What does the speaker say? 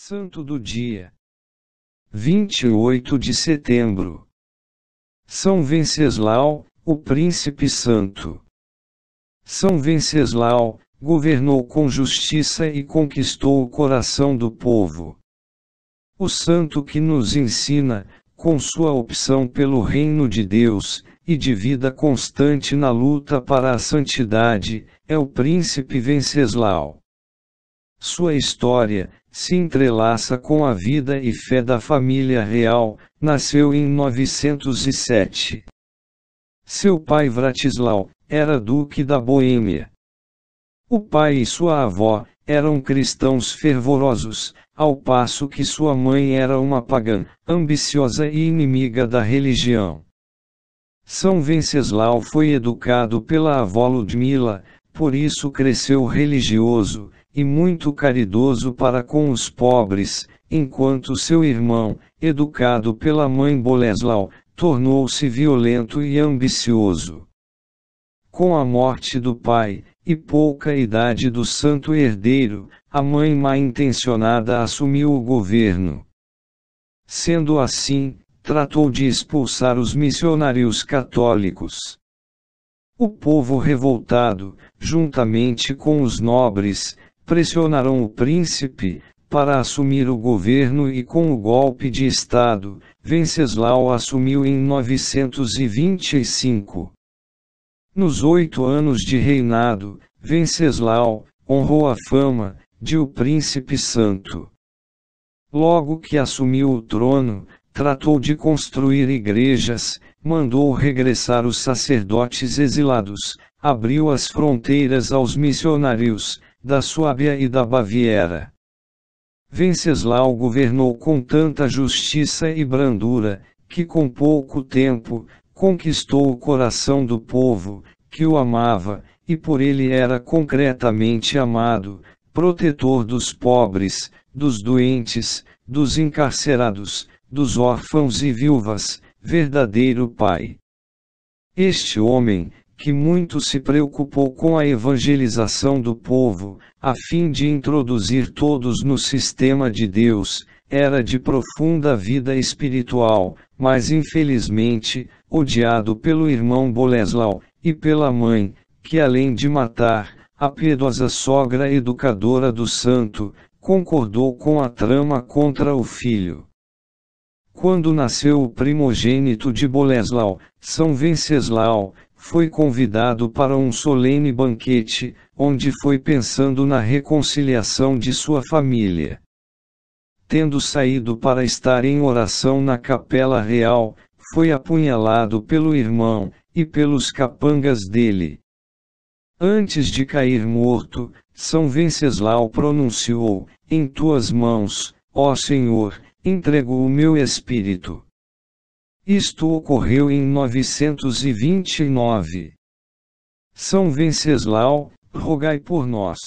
Santo do Dia 28 de Setembro São Venceslau, o Príncipe Santo. São Venceslau, governou com justiça e conquistou o coração do povo. O santo que nos ensina, com sua opção pelo reino de Deus, e de vida constante na luta para a santidade, é o príncipe Venceslau. Sua história se entrelaça com a vida e fé da família real, nasceu em 907. Seu pai Vratislau era duque da Boêmia. O pai e sua avó eram cristãos fervorosos, ao passo que sua mãe era uma pagã, ambiciosa e inimiga da religião. São Venceslau foi educado pela avó Ludmila, por isso cresceu religioso, e muito caridoso para com os pobres, enquanto seu irmão, educado pela mãe Boleslau, tornou-se violento e ambicioso. Com a morte do pai, e pouca idade do santo herdeiro, a mãe mal intencionada assumiu o governo. Sendo assim, tratou de expulsar os missionários católicos. O povo revoltado, juntamente com os nobres, pressionaram o príncipe, para assumir o governo e com o golpe de Estado, Venceslau assumiu em 925. Nos oito anos de reinado, Venceslau honrou a fama de o Príncipe Santo. Logo que assumiu o trono, tratou de construir igrejas, mandou regressar os sacerdotes exilados, abriu as fronteiras aos missionários, da Suábia e da Baviera. Venceslau governou com tanta justiça e brandura, que com pouco tempo, conquistou o coração do povo, que o amava, e por ele era concretamente amado, protetor dos pobres, dos doentes, dos encarcerados, dos órfãos e viúvas, verdadeiro pai. Este homem, que muito se preocupou com a evangelização do povo, a fim de introduzir todos no sistema de Deus, era de profunda vida espiritual, mas infelizmente, odiado pelo irmão Boleslau e pela mãe, que além de matar, a piedosa sogra educadora do santo, concordou com a trama contra o filho. Quando nasceu o primogênito de Boleslau, São Venceslau, foi convidado para um solene banquete, onde foi pensando na reconciliação de sua família. Tendo saído para estar em oração na Capela Real, foi apunhalado pelo irmão e pelos capangas dele. Antes de cair morto, São Venceslau pronunciou: Em tuas mãos, ó Senhor, entrego o meu espírito. Isto ocorreu em 929. São Venceslau, rogai por nós.